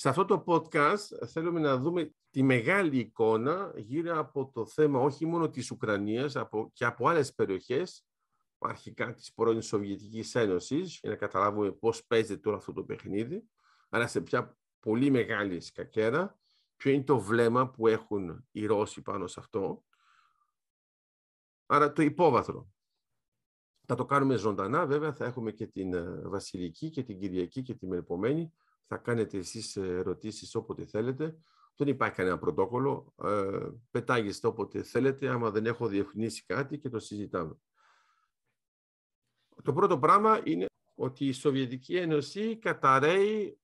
Σε αυτό το podcast θέλουμε να δούμε τη μεγάλη εικόνα γύρω από το θέμα όχι μόνο της Ουκρανίας από, και από άλλες περιοχές, αρχικά της πρώην Σοβιετικής Ένωσης, για να καταλάβουμε πώς παίζεται τώρα αυτό το παιχνίδι, αλλά σε πια πολύ μεγάλη σκακέρα, ποιο είναι το βλέμμα που έχουν οι Ρώσοι πάνω σε αυτό. Άρα το υπόβαθρο. Θα το κάνουμε ζωντανά, βέβαια θα έχουμε και την ε, Βασιλική και την Κυριακή και την Μελπομένη, θα κάνετε εσείς ε, ερωτήσεις όποτε θέλετε. Δεν υπάρχει κανένα πρωτόκολλο. Ε, πετάγεστε όποτε θέλετε, άμα δεν έχω διευκνήσει κάτι και το συζητάμε. Το πρώτο πράγμα είναι ότι η Σοβιετική Ένωση καταραίει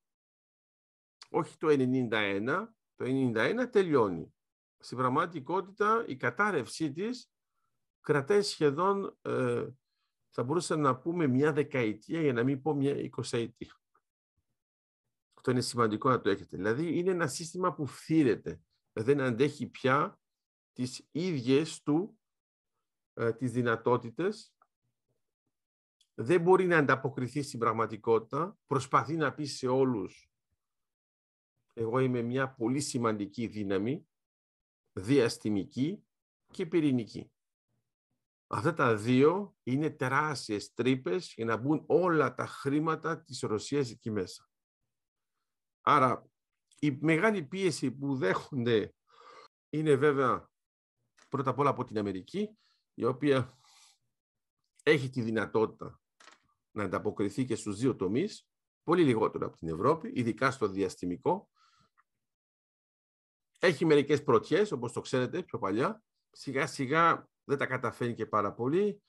όχι το 1991. το 1991 τελειώνει. Στην πραγματικότητα η κατάρρευσή της κρατάει σχεδόν, ε, θα μπορούσαμε να πούμε μια δεκαετία για να μην πω μια εικοσαετία. Αυτό είναι σημαντικό να το έχετε. Δηλαδή είναι ένα σύστημα που φθήρεται. Δεν δηλαδή, αντέχει πια τις ίδιες του ε, τις δυνατότητες. Δεν μπορεί να ανταποκριθεί στην πραγματικότητα. Προσπαθεί να πει σε όλους εγώ είμαι μια πολύ σημαντική δύναμη, διαστημική και πυρηνική. Αυτά τα δύο είναι τεράστιες τρύπες για να μπουν όλα τα χρήματα της Ρωσίας εκεί μέσα. Άρα η μεγάλη πίεση που δέχονται είναι βέβαια πρώτα απ' όλα από την Αμερική, η οποία έχει τη δυνατότητα να ανταποκριθεί και στους δύο τομείς, πολύ λιγότερο από την Ευρώπη, ειδικά στο διαστημικό. Έχει μερικές πρωτιές, όπως το ξέρετε, πιο παλιά. Σιγά σιγά δεν τα καταφέρνει και πάρα πολύ,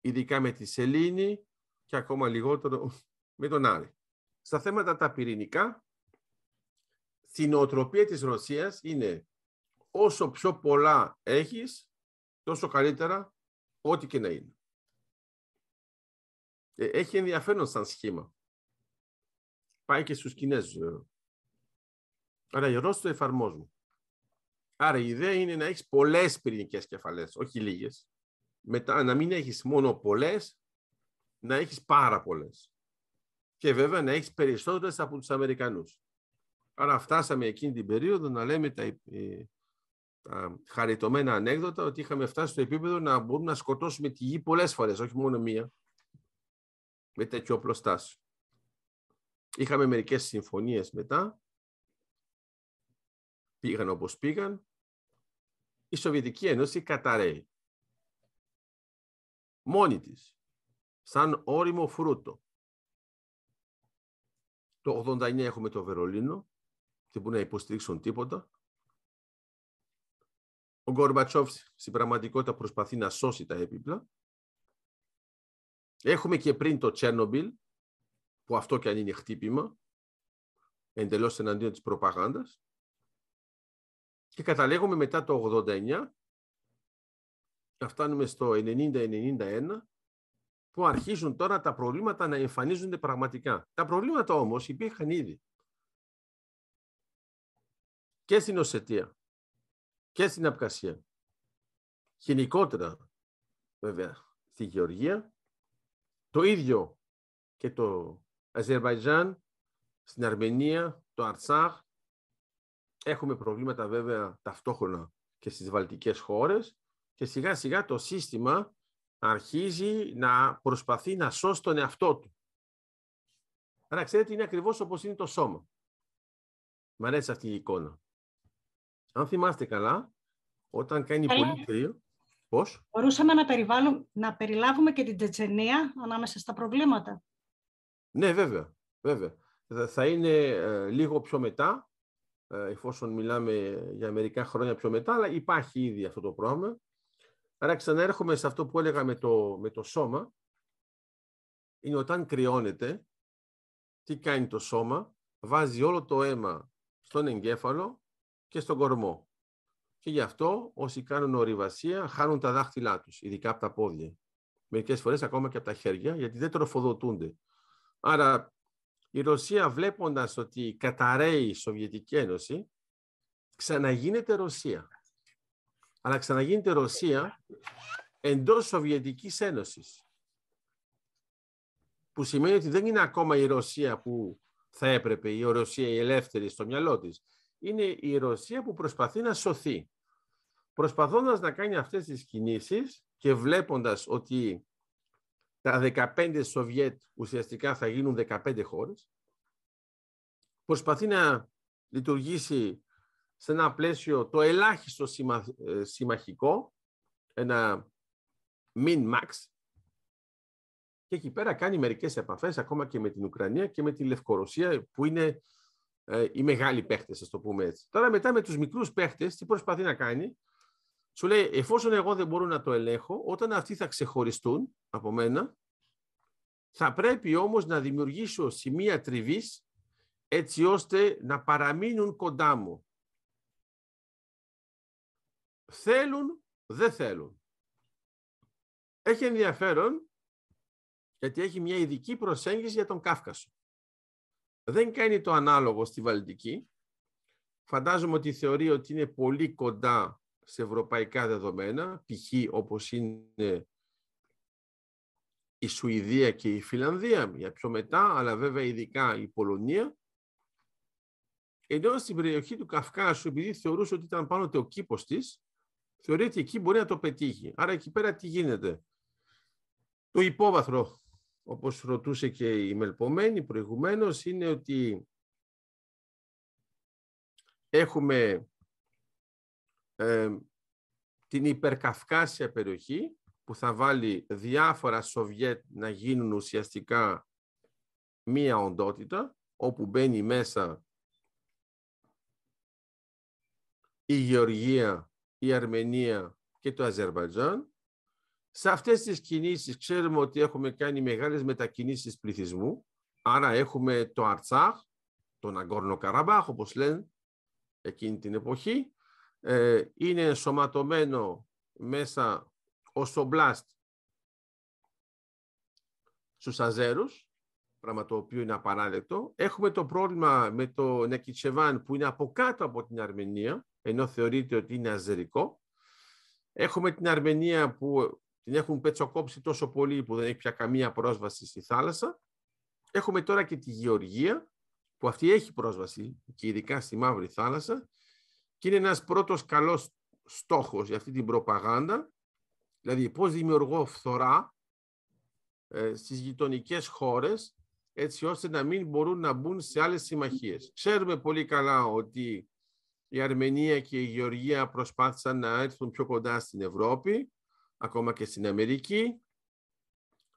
ειδικά με τη Σελήνη και ακόμα λιγότερο με τον Άρη. Στα θέματα τα πυρηνικά, στην οτροπία της Ρωσίας είναι όσο πιο πολλά έχεις, τόσο καλύτερα, ό,τι και να είναι. Ε, έχει ενδιαφέρον σαν σχήμα. Πάει και στους Κινέζους. Ε. Άρα οι Ρώσοι το εφαρμόζουν. Άρα η ιδέα είναι να έχεις πολλές πυρηνικές κεφαλές, όχι λίγες. Μετά να μην έχεις μόνο πολλές, να έχεις πάρα πολλές. Και βέβαια να έχεις περισσότερες από τους Αμερικανούς. Άρα φτάσαμε εκείνη την περίοδο να λέμε ε, ε, τα, χαριτωμένα ανέκδοτα ότι είχαμε φτάσει στο επίπεδο να μπορούμε να σκοτώσουμε τη γη πολλές φορές, όχι μόνο μία, με τέτοιο οπλοστάσιο. Είχαμε μερικές συμφωνίες μετά, πήγαν όπως πήγαν, η Σοβιετική Ένωση καταραίει. Μόνη της, σαν όριμο φρούτο. Το 89 έχουμε το Βερολίνο, που μπορούν να υποστηρίξουν τίποτα. Ο Γκορμπατσόφ στην πραγματικότητα προσπαθεί να σώσει τα έπιπλα. Έχουμε και πριν το Τσέρνομπιλ, που αυτό και αν είναι χτύπημα, εντελώς εναντίον της προπαγάνδας. Και καταλέγουμε μετά το 89, να φτάνουμε στο 90-91, που αρχίζουν τώρα τα προβλήματα να εμφανίζονται πραγματικά. Τα προβλήματα όμως υπήρχαν ήδη και στην Οσετία και στην Απκασία. Γενικότερα, βέβαια, στη Γεωργία, το ίδιο και το Αζερβαϊτζάν, στην Αρμενία, το Αρτσάχ. Έχουμε προβλήματα βέβαια ταυτόχρονα και στις βαλτικές χώρες και σιγά σιγά το σύστημα αρχίζει να προσπαθεί να σώσει τον εαυτό του. Άρα ξέρετε είναι ακριβώς όπως είναι το σώμα. Μ' αρέσει αυτή η εικόνα. Αν θυμάστε καλά, όταν κάνει πολύ κρύο. Πώς? Μπορούσαμε να, να περιλάβουμε και την Τσετσενία ανάμεσα στα προβλήματα. Ναι, βέβαια. βέβαια. Θα είναι ε, λίγο πιο μετά, ε, εφόσον μιλάμε για μερικά χρόνια πιο μετά, αλλά υπάρχει ήδη αυτό το πρόβλημα. Άρα ξαναέρχομαι σε αυτό που έλεγα με το, με το σώμα. Είναι όταν κρυώνεται, τι κάνει το σώμα, βάζει όλο το αίμα στον εγκέφαλο και στον κορμό. Και γι' αυτό όσοι κάνουν ορειβασία χάνουν τα δάχτυλά τους, ειδικά από τα πόδια. Μερικές φορές ακόμα και από τα χέρια, γιατί δεν τροφοδοτούνται. Άρα η Ρωσία βλέποντας ότι καταραίει η Σοβιετική Ένωση, ξαναγίνεται Ρωσία. Αλλά ξαναγίνεται Ρωσία εντός Σοβιετικής Ένωσης. Που σημαίνει ότι δεν είναι ακόμα η Ρωσία που θα έπρεπε, η Ρωσία η ελεύθερη στο μυαλό της είναι η Ρωσία που προσπαθεί να σωθεί. Προσπαθώντας να κάνει αυτές τις κινήσεις και βλέποντας ότι τα 15 Σοβιέτ ουσιαστικά θα γίνουν 15 χώρες, προσπαθεί να λειτουργήσει σε ένα πλαίσιο το ελάχιστο ε, συμμαχικό, ένα min-max, και εκεί πέρα κάνει μερικές επαφές ακόμα και με την Ουκρανία και με τη Λευκορωσία που είναι ε, οι μεγάλοι παίχτες, ας το πούμε έτσι. Τώρα μετά με τους μικρούς παίχτες, τι προσπαθεί να κάνει, σου λέει, εφόσον εγώ δεν μπορώ να το ελέγχω, όταν αυτοί θα ξεχωριστούν από μένα, θα πρέπει όμως να δημιουργήσω σημεία τριβής έτσι ώστε να παραμείνουν κοντά μου. Θέλουν, δεν θέλουν. Έχει ενδιαφέρον γιατί έχει μια ειδική προσέγγιση για τον Κάφκασο δεν κάνει το ανάλογο στη Βαλτική. Φαντάζομαι ότι θεωρεί ότι είναι πολύ κοντά σε ευρωπαϊκά δεδομένα, π.χ. όπως είναι η Σουηδία και η Φιλανδία, για πιο μετά, αλλά βέβαια ειδικά η Πολωνία. Ενώ στην περιοχή του Καυκάσου, επειδή θεωρούσε ότι ήταν πάνω ο κήπος της, θεωρεί ότι εκεί μπορεί να το πετύχει. Άρα εκεί πέρα τι γίνεται. Το υπόβαθρο όπως ρωτούσε και η Μελπομένη προηγουμένως, είναι ότι έχουμε την υπερκαυκάσια περιοχή που θα βάλει διάφορα Σοβιέτ να γίνουν ουσιαστικά μία οντότητα, όπου μπαίνει μέσα η Γεωργία, η Αρμενία και το Αζερβαϊτζάν σε αυτές τις κινήσεις ξέρουμε ότι έχουμε κάνει μεγάλες μετακινήσεις πληθυσμού, άρα έχουμε το Αρτσάχ, τον Αγκόρνο Καραμπάχ, όπως λένε εκείνη την εποχή, ε, είναι ενσωματωμένο μέσα ως μπλάστ στους Αζέρους, πράγμα το οποίο είναι απαράδεκτο. Έχουμε το πρόβλημα με το Νεκιτσεβάν που είναι από κάτω από την Αρμενία, ενώ θεωρείται ότι είναι αζερικό. Έχουμε την Αρμενία που την έχουν πετσοκόψει τόσο πολύ που δεν έχει πια καμία πρόσβαση στη θάλασσα. Έχουμε τώρα και τη Γεωργία, που αυτή έχει πρόσβαση και ειδικά στη Μαύρη Θάλασσα και είναι ένας πρώτος καλός στόχος για αυτή την προπαγάνδα, δηλαδή πώς δημιουργώ φθορά ε, στις γειτονικές χώρες έτσι ώστε να μην μπορούν να μπουν σε άλλες συμμαχίες. Ξέρουμε πολύ καλά ότι η Αρμενία και η Γεωργία προσπάθησαν να έρθουν πιο κοντά στην Ευρώπη, ακόμα και στην Αμερική.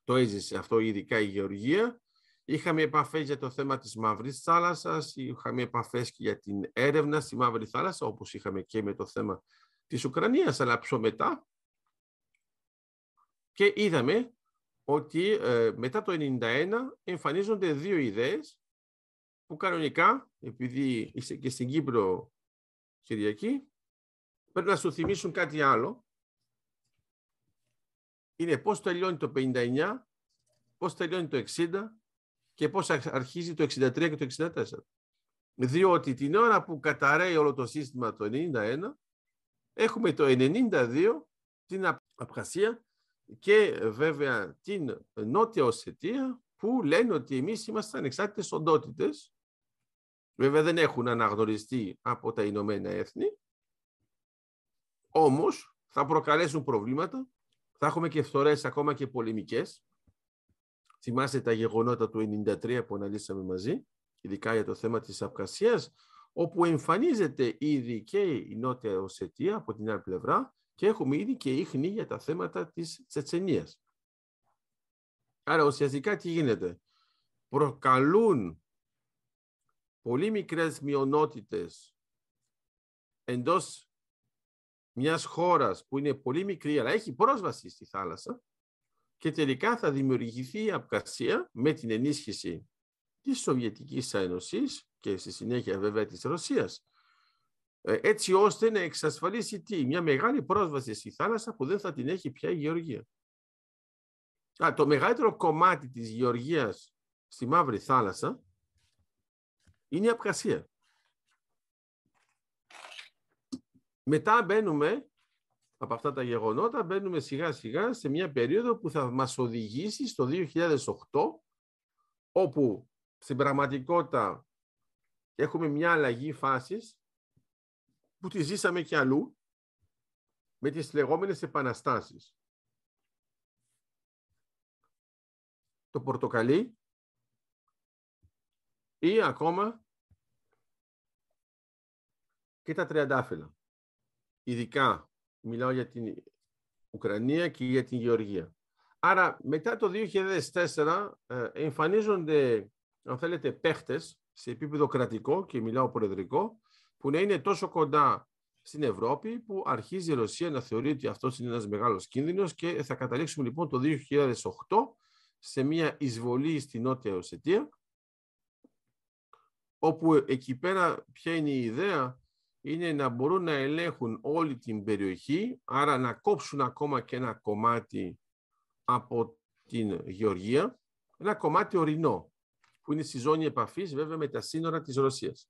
Το έζησε αυτό ειδικά η Γεωργία. Είχαμε επαφές για το θέμα της Μαύρης Θάλασσας, είχαμε επαφές και για την έρευνα στη Μαύρη Θάλασσα, όπως είχαμε και με το θέμα της Ουκρανίας, αλλά πιο μετά. Και είδαμε ότι ε, μετά το 1991 εμφανίζονται δύο ιδέες που κανονικά, επειδή είσαι και στην Κύπρο Κυριακή, πρέπει να σου θυμίσουν κάτι άλλο, είναι πώς τελειώνει το 59, πώς τελειώνει το 60 και πώς αρχίζει το 63 και το 64. Διότι την ώρα που καταραίει όλο το σύστημα το 91, έχουμε το 92 την Απχασία και βέβαια την Νότια Οσετία που λένε ότι εμείς είμαστε ανεξάρτητες οντότητες. Βέβαια δεν έχουν αναγνωριστεί από τα Ηνωμένα Έθνη, όμως θα προκαλέσουν προβλήματα θα έχουμε και φθορές ακόμα και πολεμικές. Θυμάστε τα γεγονότα του 1993 που αναλύσαμε μαζί, ειδικά για το θέμα της Απκασίας, όπου εμφανίζεται ήδη και η Νότια Οσετία από την άλλη πλευρά και έχουμε ήδη και ίχνη για τα θέματα της Τσετσενίας. Άρα ουσιαστικά τι γίνεται. Προκαλούν πολύ μικρές μειονότητες εντός μιας χώρας που είναι πολύ μικρή αλλά έχει πρόσβαση στη θάλασσα και τελικά θα δημιουργηθεί η Απκασία με την ενίσχυση της Σοβιετικής Ένωσης και στη συνέχεια βέβαια της Ρωσίας ε, έτσι ώστε να εξασφαλίσει τι, μια μεγάλη πρόσβαση στη θάλασσα που δεν θα την έχει πια η Γεωργία. Α, το μεγαλύτερο κομμάτι της Γεωργίας στη Μαύρη Θάλασσα είναι η Απκασία. Μετά μπαίνουμε από αυτά τα γεγονότα, μπαίνουμε σιγά σιγά σε μια περίοδο που θα μας οδηγήσει στο 2008, όπου στην πραγματικότητα έχουμε μια αλλαγή φάσης που τη ζήσαμε και αλλού με τις λεγόμενες επαναστάσεις. Το πορτοκαλί ή ακόμα και τα τριαντάφυλλα ειδικά μιλάω για την Ουκρανία και για την Γεωργία. Άρα μετά το 2004 ε, εμφανίζονται, αν θέλετε, παίχτες σε επίπεδο κρατικό και μιλάω προεδρικό, που να είναι τόσο κοντά στην Ευρώπη που αρχίζει η Ρωσία να θεωρεί ότι αυτός είναι ένας μεγάλος κίνδυνος και θα καταλήξουμε λοιπόν το 2008 σε μια εισβολή στη Νότια Οσετία, όπου εκεί πέρα ποια είναι η ιδέα είναι να μπορούν να ελέγχουν όλη την περιοχή, άρα να κόψουν ακόμα και ένα κομμάτι από την Γεωργία, ένα κομμάτι ορεινό, που είναι στη ζώνη επαφής βέβαια με τα σύνορα της Ρωσίας.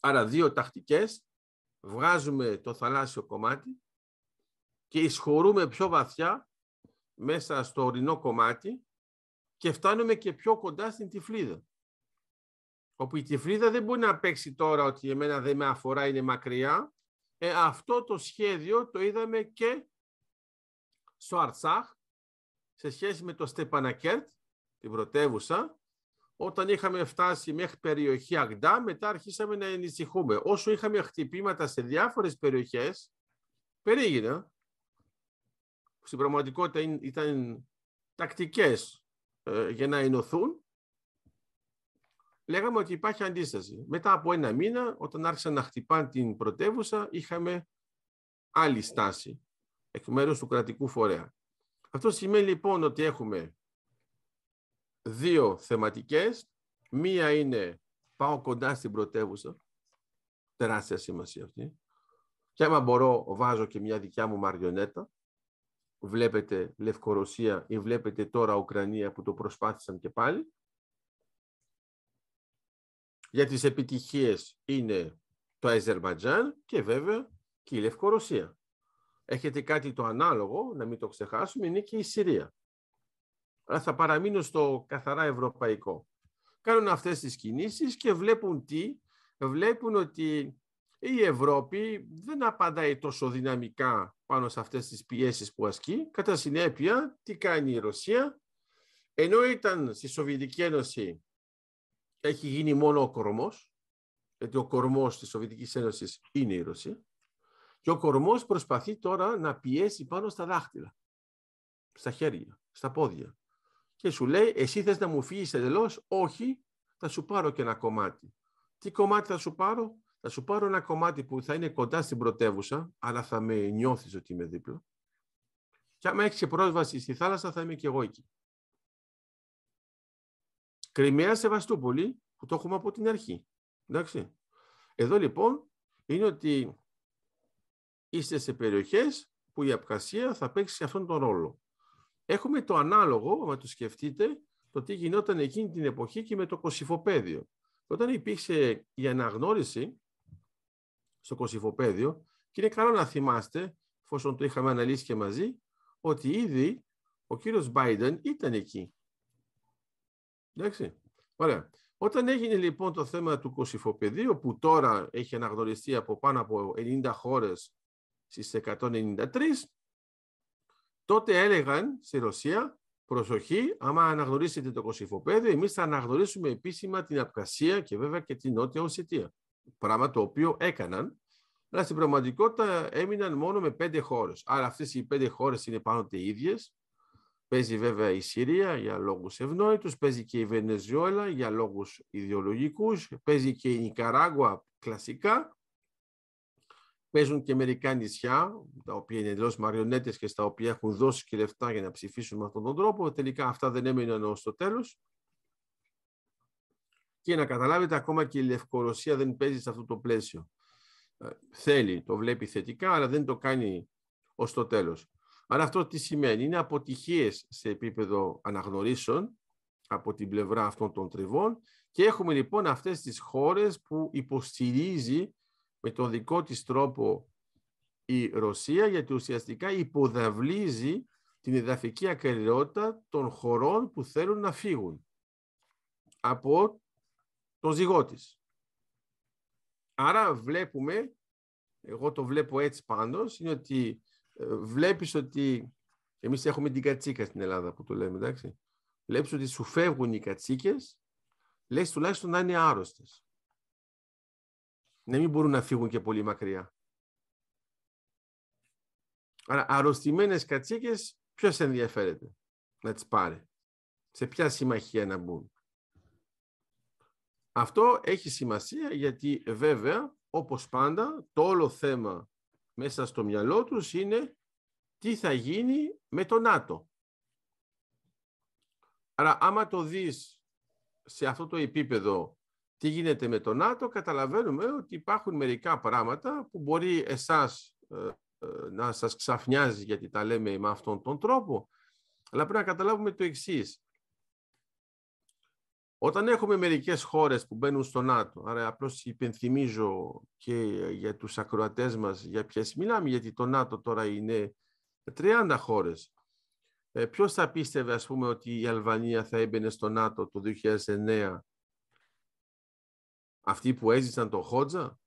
Άρα δύο τακτικές, βγάζουμε το θαλάσσιο κομμάτι και εισχωρούμε πιο βαθιά μέσα στο ορεινό κομμάτι και φτάνουμε και πιο κοντά στην Τυφλίδα όπου η Κεφρίδα δεν μπορεί να παίξει τώρα ότι εμένα δεν με αφορά, είναι μακριά. Ε, αυτό το σχέδιο το είδαμε και στο Αρτσάχ σε σχέση με το Στεπανακέρτ, την πρωτεύουσα, όταν είχαμε φτάσει μέχρι περιοχή Αγντά, μετά αρχίσαμε να ενησυχούμε. Όσο είχαμε χτυπήματα σε διάφορες περιοχές, περίγυνα, που στην πραγματικότητα ήταν τακτικές ε, για να ενωθούν, λέγαμε ότι υπάρχει αντίσταση. Μετά από ένα μήνα, όταν άρχισαν να χτυπάνε την πρωτεύουσα, είχαμε άλλη στάση εκ μέρους του κρατικού φορέα. Αυτό σημαίνει λοιπόν ότι έχουμε δύο θεματικές. Μία είναι πάω κοντά στην πρωτεύουσα, τεράστια σημασία αυτή. Και άμα μπορώ, βάζω και μια δικιά μου μαριονέτα. Βλέπετε Λευκορωσία ή βλέπετε τώρα Ουκρανία που το προσπάθησαν και πάλι για τις επιτυχίες είναι το Αζερβατζάν και βέβαια και η Λευκορωσία. Έχετε κάτι το ανάλογο, να μην το ξεχάσουμε, είναι και η Συρία. Αλλά θα παραμείνω στο καθαρά ευρωπαϊκό. Κάνουν αυτές τις κινήσεις και βλέπουν τι, βλέπουν ότι η Ευρώπη δεν απαντάει τόσο δυναμικά πάνω σε αυτές τις πιέσεις που ασκεί. Κατά συνέπεια, τι κάνει η Ρωσία, ενώ ήταν στη Σοβιετική Ένωση έχει γίνει μόνο ο κορμός, γιατί ο κορμός της Σοβιετικής Ένωσης είναι η Ρωσία, και ο κορμός προσπαθεί τώρα να πιέσει πάνω στα δάχτυλα, στα χέρια, στα πόδια. Και σου λέει, εσύ θες να μου φύγεις εντελώς, όχι, θα σου πάρω και ένα κομμάτι. Τι κομμάτι θα σου πάρω, θα σου πάρω ένα κομμάτι που θα είναι κοντά στην πρωτεύουσα, αλλά θα με νιώθεις ότι είμαι δίπλα. Και άμα έχεις πρόσβαση στη θάλασσα, θα είμαι και εγώ εκεί. Κρυμαία Σεβαστούπολη, που το έχουμε από την αρχή. Εντάξει. Εδώ λοιπόν είναι ότι είστε σε περιοχές που η Απκασία θα παίξει αυτόν τον ρόλο. Έχουμε το ανάλογο, αν το σκεφτείτε, το τι γινόταν εκείνη την εποχή και με το κοσυφοπαίδιο. Όταν υπήρξε η αναγνώριση στο κοσυφοπαίδιο, και είναι καλό να θυμάστε, εφόσον το είχαμε αναλύσει και μαζί, ότι ήδη ο κύριος Biden ήταν εκεί. Εντάξει. Ωραία. Όταν έγινε λοιπόν το θέμα του κοσυφοπεδίου που τώρα έχει αναγνωριστεί από πάνω από 90 χώρες στις 193, τότε έλεγαν στη Ρωσία προσοχή, άμα αναγνωρίσετε το κοσυφοπέδιο, εμείς θα αναγνωρίσουμε επίσημα την Απκασία και βέβαια και την Νότια Οσετία. Πράγμα το οποίο έκαναν, αλλά στην πραγματικότητα έμειναν μόνο με πέντε χώρες. Άρα αυτές οι πέντε χώρες είναι πάνω τα ίδιες Παίζει βέβαια η Συρία για λόγους ευνόητους, παίζει και η Βενεζιόλα για λόγους ιδεολογικούς, παίζει και η Νικαράγουα κλασικά, παίζουν και μερικά νησιά, τα οποία είναι εντελώς μαριονέτες και στα οποία έχουν δώσει και λεφτά για να ψηφίσουν με αυτόν τον τρόπο. Τελικά αυτά δεν έμειναν ως το τέλος. Και να καταλάβετε, ακόμα και η Λευκορωσία δεν παίζει σε αυτό το πλαίσιο. Ε, θέλει, το βλέπει θετικά, αλλά δεν το κάνει ως το τέλος. Αλλά αυτό τι σημαίνει. Είναι αποτυχίες σε επίπεδο αναγνωρίσεων από την πλευρά αυτών των τριβών και έχουμε λοιπόν αυτές τις χώρες που υποστηρίζει με τον δικό της τρόπο η Ρωσία γιατί ουσιαστικά υποδαβλίζει την εδαφική ακαιρεότητα των χωρών που θέλουν να φύγουν από τον ζυγό της. Άρα βλέπουμε, εγώ το βλέπω έτσι πάντως, είναι ότι βλέπεις ότι εμείς έχουμε την κατσίκα στην Ελλάδα που το λέμε, εντάξει. Βλέπεις ότι σου φεύγουν οι κατσίκες, λες τουλάχιστον να είναι άρρωστες. Να μην μπορούν να φύγουν και πολύ μακριά. Άρα αρρωστημένες κατσίκες ποιος ενδιαφέρεται να τις πάρει. Σε ποια συμμαχία να μπουν. Αυτό έχει σημασία γιατί βέβαια όπως πάντα το όλο θέμα μέσα στο μυαλό τους είναι τι θα γίνει με το ΝΑΤΟ. Άρα άμα το δεις σε αυτό το επίπεδο τι γίνεται με το ΝΑΤΟ, καταλαβαίνουμε ότι υπάρχουν μερικά πράγματα που μπορεί εσάς ε, ε, να σας ξαφνιάζει γιατί τα λέμε με αυτόν τον τρόπο, αλλά πρέπει να καταλάβουμε το εξής. Όταν έχουμε μερικές χώρες που μπαίνουν στο ΝΑΤΟ, άρα απλώς υπενθυμίζω και για τους ακροατές μας για ποιες μιλάμε, γιατί το ΝΑΤΟ τώρα είναι 30 χώρες. Ε, ποιος θα πίστευε, ας πούμε, ότι η Αλβανία θα έμπαινε στο ΝΑΤΟ το 2009 αυτοί που έζησαν το Χότζα,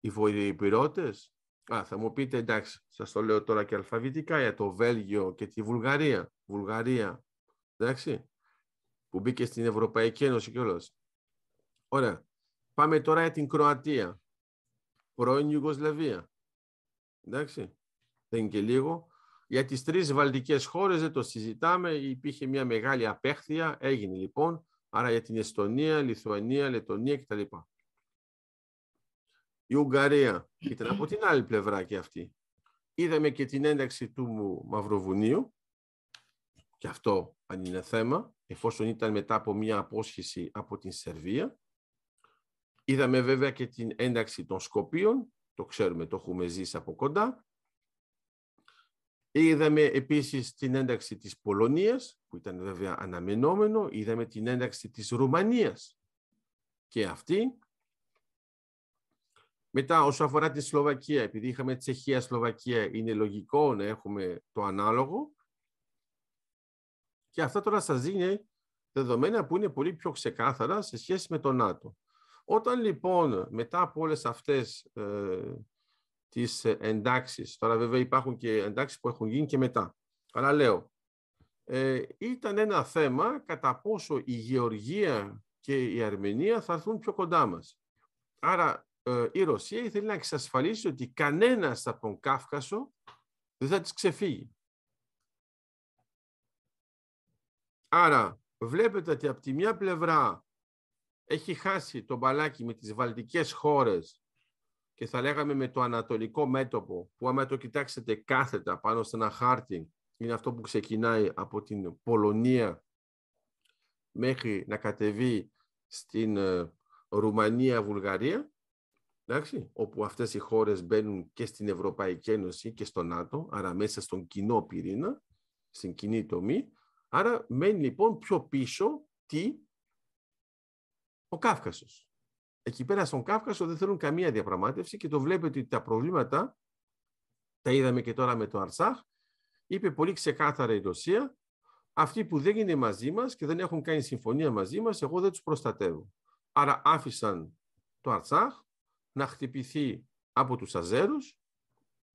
οι βοηδηπηρώτες. Α, θα μου πείτε, εντάξει, σας το λέω τώρα και αλφαβητικά για το Βέλγιο και τη Βουλγαρία. Βουλγαρία, εντάξει που μπήκε στην Ευρωπαϊκή Ένωση όλος. Ωραία. Πάμε τώρα για την Κροατία. Πρώην Ιουγκοσλαβία. Εντάξει. Δεν και λίγο. Για τις τρεις βαλτικές χώρες δεν το συζητάμε. Υπήρχε μια μεγάλη απέχθεια. Έγινε λοιπόν. Άρα για την Εστονία, Λιθουανία, Λετωνία κτλ. Η Ουγγαρία ήταν από την άλλη πλευρά και αυτή. Είδαμε και την ένταξη του Μαυροβουνίου και αυτό αν είναι θέμα, εφόσον ήταν μετά από μια απόσχεση από την Σερβία. Είδαμε βέβαια και την ένταξη των Σκοπίων, το ξέρουμε, το έχουμε ζήσει από κοντά. Είδαμε επίσης την ένταξη της Πολωνίας, που ήταν βέβαια αναμενόμενο. Είδαμε την ένταξη της Ρουμανίας και αυτή. Μετά, όσο αφορά τη Σλοβακία, επειδή είχαμε Τσεχία-Σλοβακία, είναι λογικό να έχουμε το ανάλογο. Και αυτά τώρα σας δίνει δεδομένα που είναι πολύ πιο ξεκάθαρα σε σχέση με τον ΝΑΤΟ. Όταν λοιπόν μετά από όλες αυτές ε, τις εντάξεις, τώρα βέβαια υπάρχουν και εντάξεις που έχουν γίνει και μετά, αλλά λέω, ε, ήταν ένα θέμα κατά πόσο η Γεωργία και η Αρμενία θα έρθουν πιο κοντά μας. Άρα ε, η Ρωσία ήθελε να εξασφαλίσει ότι κανένας από τον Κάφκασο δεν θα της ξεφύγει. Άρα βλέπετε ότι από τη μια πλευρά έχει χάσει το μπαλάκι με τις βαλτικές χώρες και θα λέγαμε με το ανατολικό μέτωπο που άμα το κοιτάξετε κάθετα πάνω σε ένα χάρτη είναι αυτό που ξεκινάει από την Πολωνία μέχρι να κατεβεί στην ε, Ρουμανία-Βουλγαρία εντάξει, όπου αυτές οι χώρες μπαίνουν και στην Ευρωπαϊκή Ένωση και στο ΝΑΤΟ άρα μέσα στον κοινό πυρήνα, στην κοινή τομή Άρα μένει λοιπόν πιο πίσω τι ο Κάφκασος. Εκεί πέρα στον Κάφκασο δεν θέλουν καμία διαπραγμάτευση και το βλέπετε ότι τα προβλήματα, τα είδαμε και τώρα με το Αρσάχ, είπε πολύ ξεκάθαρα η Ρωσία, αυτοί που δεν είναι μαζί μας και δεν έχουν κάνει συμφωνία μαζί μας, εγώ δεν τους προστατεύω. Άρα άφησαν το Αρσάχ να χτυπηθεί από τους Αζέρους,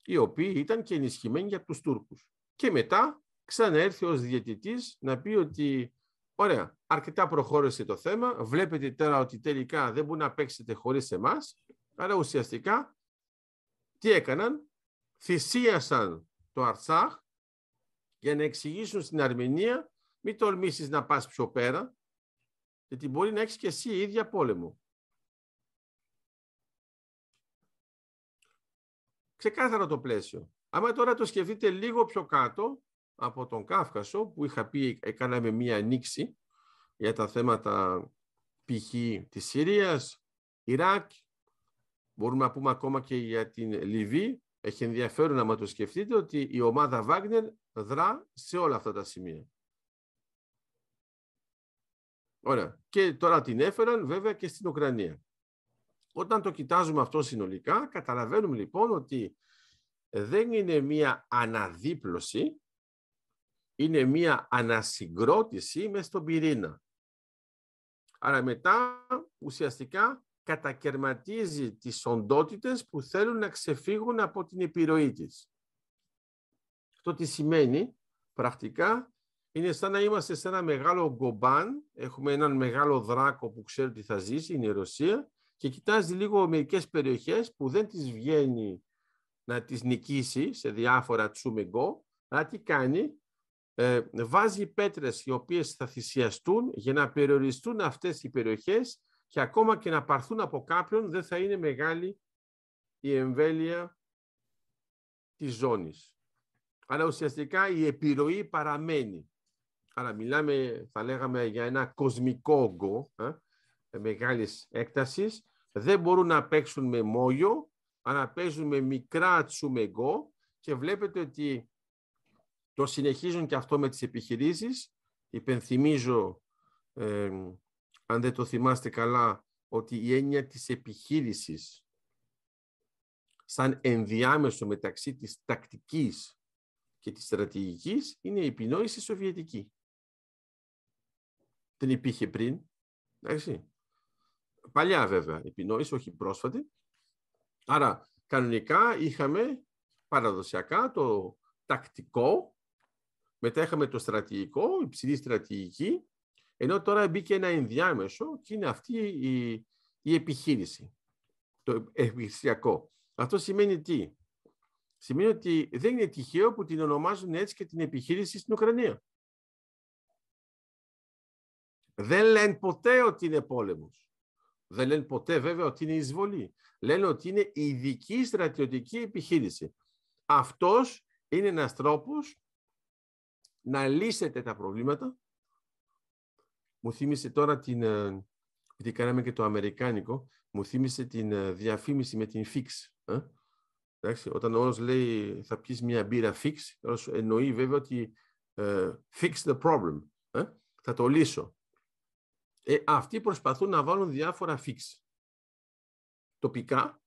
οι οποίοι ήταν και ενισχυμένοι για τους Τούρκους. Και μετά ξαναέρθει ως διαιτητής να πει ότι ωραία, αρκετά προχώρησε το θέμα, βλέπετε τώρα ότι τελικά δεν μπορεί να παίξετε χωρίς εμάς, αλλά ουσιαστικά τι έκαναν, θυσίασαν το Αρτσάχ για να εξηγήσουν στην Αρμενία μην τολμήσεις να πας πιο πέρα, γιατί μπορεί να έχεις και εσύ η ίδια πόλεμο. Ξεκάθαρο το πλαίσιο. Άμα τώρα το σκεφτείτε λίγο πιο κάτω, από τον Κάφκασο που είχα πει έκαναμε μία ανοίξη για τα θέματα π.χ. της Συρίας, Ιράκ, μπορούμε να πούμε ακόμα και για την Λιβύη. Έχει ενδιαφέρον να το σκεφτείτε ότι η ομάδα Βάγνερ δρά σε όλα αυτά τα σημεία. Ωραία. Και τώρα την έφεραν βέβαια και στην Ουκρανία. Όταν το κοιτάζουμε αυτό συνολικά, καταλαβαίνουμε λοιπόν ότι δεν είναι μία αναδίπλωση, είναι μία ανασυγκρότηση μες στον πυρήνα. Άρα μετά ουσιαστικά κατακαιρματίζει τις οντότητες που θέλουν να ξεφύγουν από την επιρροή της. Αυτό τι σημαίνει πρακτικά είναι σαν να είμαστε σε ένα μεγάλο γκομπάν, έχουμε έναν μεγάλο δράκο που ξέρει ότι θα ζήσει, είναι η Ρωσία, και κοιτάζει λίγο μερικές περιοχές που δεν τις βγαίνει να τις νικήσει σε διάφορα τσουμεγκό, αλλά τι κάνει, ε, βάζει πέτρες οι οποίες θα θυσιαστούν για να περιοριστούν αυτές οι περιοχές και ακόμα και να παρθούν από κάποιον δεν θα είναι μεγάλη η εμβέλεια της ζώνης. Αλλά ουσιαστικά η επιρροή παραμένει. Άρα μιλάμε, θα λέγαμε, για ένα κοσμικό όγκο ε, μεγάλης έκτασης. Δεν μπορούν να παίξουν με μόγιο, αλλά παίζουν με μικρά τσουμεγκό και βλέπετε ότι το συνεχίζουν και αυτό με τις επιχειρήσεις. Υπενθυμίζω, ε, αν δεν το θυμάστε καλά, ότι η έννοια της επιχείρησης σαν ενδιάμεσο μεταξύ της τακτικής και της στρατηγικής είναι η επινόηση σοβιετική. Την υπήρχε πριν, εντάξει. Παλιά βέβαια επινόηση, όχι πρόσφατη. Άρα κανονικά είχαμε παραδοσιακά το τακτικό μετά είχαμε το στρατηγικό, υψηλή στρατηγική, ενώ τώρα μπήκε ένα ενδιάμεσο και είναι αυτή η, η επιχείρηση, το επιχειρησιακό. Αυτό σημαίνει τι. Σημαίνει ότι δεν είναι τυχαίο που την ονομάζουν έτσι και την επιχείρηση στην Ουκρανία. Δεν λένε ποτέ ότι είναι πόλεμος. Δεν λένε ποτέ βέβαια ότι είναι εισβολή. Λένε ότι είναι ειδική στρατιωτική επιχείρηση. Αυτός είναι ένας τρόπος να λύσετε τα προβλήματα. Μου θύμισε τώρα την, Γιατί ε, κάναμε και το αμερικάνικο, μου θύμισε την ε, διαφήμιση με την fix. Ε? όταν ο λέει θα πιεις μια μπύρα fix, εννοεί βέβαια ότι ε, fix the problem, θα το λύσω. Ε, αυτοί προσπαθούν να βάλουν διάφορα fix τοπικά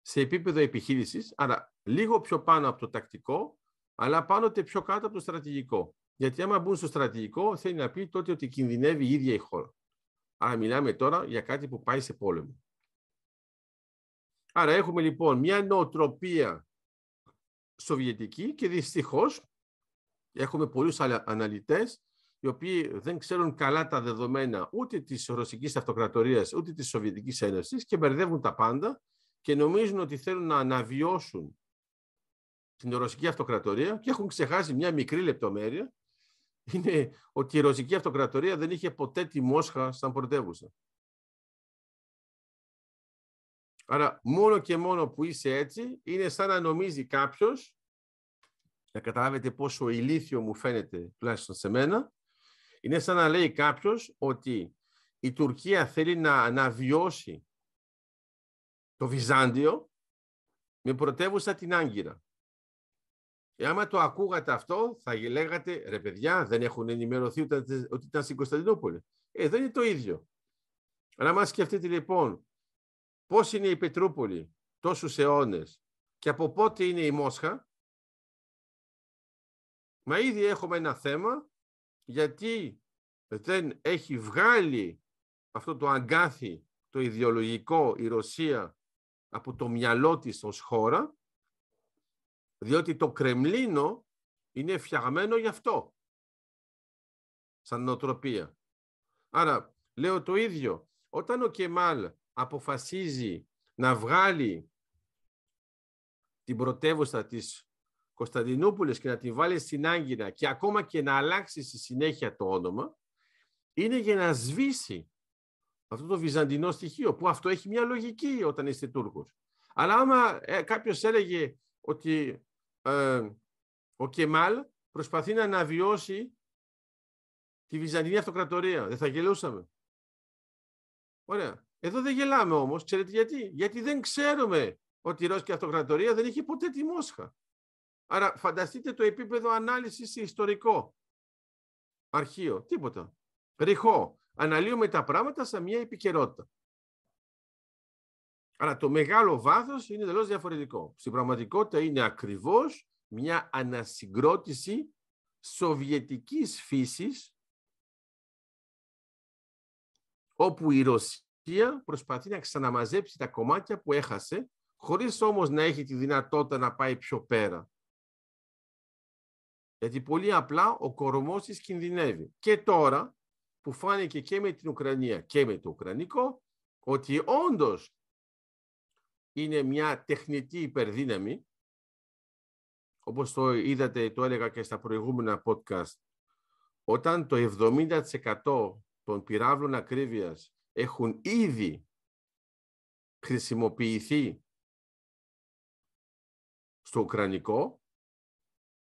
σε επίπεδο επιχείρησης, αλλά λίγο πιο πάνω από το τακτικό, αλλά πάνω και πιο κάτω από το στρατηγικό. Γιατί άμα μπουν στο στρατηγικό, θέλει να πει τότε ότι κινδυνεύει η ίδια η χώρα. Άρα μιλάμε τώρα για κάτι που πάει σε πόλεμο. Άρα έχουμε λοιπόν μια νοοτροπία σοβιετική και δυστυχώς έχουμε πολλούς αναλυτές οι οποίοι δεν ξέρουν καλά τα δεδομένα ούτε της Ρωσικής Αυτοκρατορίας ούτε της Σοβιετικής Ένωσης και μπερδεύουν τα πάντα και νομίζουν ότι θέλουν να αναβιώσουν την Ρωσική Αυτοκρατορία και έχουν ξεχάσει μια μικρή λεπτομέρεια είναι ότι η Ρωσική Αυτοκρατορία δεν είχε ποτέ τη Μόσχα σαν πρωτεύουσα. Άρα μόνο και μόνο που είσαι έτσι είναι σαν να νομίζει κάποιος να καταλάβετε πόσο ηλίθιο μου φαίνεται τουλάχιστον σε μένα είναι σαν να λέει κάποιος ότι η Τουρκία θέλει να αναβιώσει το Βυζάντιο με πρωτεύουσα την Άγκυρα εάν άμα το ακούγατε αυτό, θα λέγατε ρε παιδιά, δεν έχουν ενημερωθεί ούτε ότι ήταν στην Κωνσταντινούπολη. Ε, δεν είναι το ίδιο. Αλλά μα σκεφτείτε λοιπόν πώς είναι η Πετρούπολη τόσους αιώνες και από πότε είναι η Μόσχα. Μα ήδη έχουμε ένα θέμα γιατί δεν έχει βγάλει αυτό το αγκάθι το ιδεολογικό η Ρωσία από το μυαλό της ως χώρα διότι το Κρεμλίνο είναι φτιαγμένο γι' αυτό. Σαν νοοτροπία. Άρα, λέω το ίδιο. Όταν ο Κεμάλ αποφασίζει να βγάλει την πρωτεύουσα της Κωνσταντινούπολης και να την βάλει στην Άγκυρα και ακόμα και να αλλάξει στη συνέχεια το όνομα, είναι για να σβήσει αυτό το βυζαντινό στοιχείο, που αυτό έχει μια λογική όταν είστε Τούρκος. Αλλά άμα ε, κάποιος έλεγε ότι ε, ο Κεμάλ προσπαθεί να αναβιώσει τη Βυζαντινή Αυτοκρατορία. Δεν θα γελούσαμε. Ωραία. Εδώ δεν γελάμε όμως. Ξέρετε γιατί. Γιατί δεν ξέρουμε ότι η Ρώσικη Αυτοκρατορία δεν είχε ποτέ τη Μόσχα. Άρα φανταστείτε το επίπεδο ανάλυσης σε ιστορικό αρχείο. Τίποτα. Ρηχό. Αναλύουμε τα πράγματα σαν μια επικαιρότητα. Αλλά το μεγάλο βάθος είναι εντελώς διαφορετικό. Στην πραγματικότητα είναι ακριβώς μια ανασυγκρότηση σοβιετικής φύσης όπου η Ρωσία προσπαθεί να ξαναμαζέψει τα κομμάτια που έχασε χωρίς όμως να έχει τη δυνατότητα να πάει πιο πέρα. Γιατί πολύ απλά ο κορμός της κινδυνεύει. Και τώρα που φάνηκε και με την Ουκρανία και με το Ουκρανικό ότι όντως είναι μια τεχνητή υπερδύναμη, όπως το είδατε, το έλεγα και στα προηγούμενα podcast, όταν το 70% των πυράβλων ακρίβειας έχουν ήδη χρησιμοποιηθεί στο Ουκρανικό,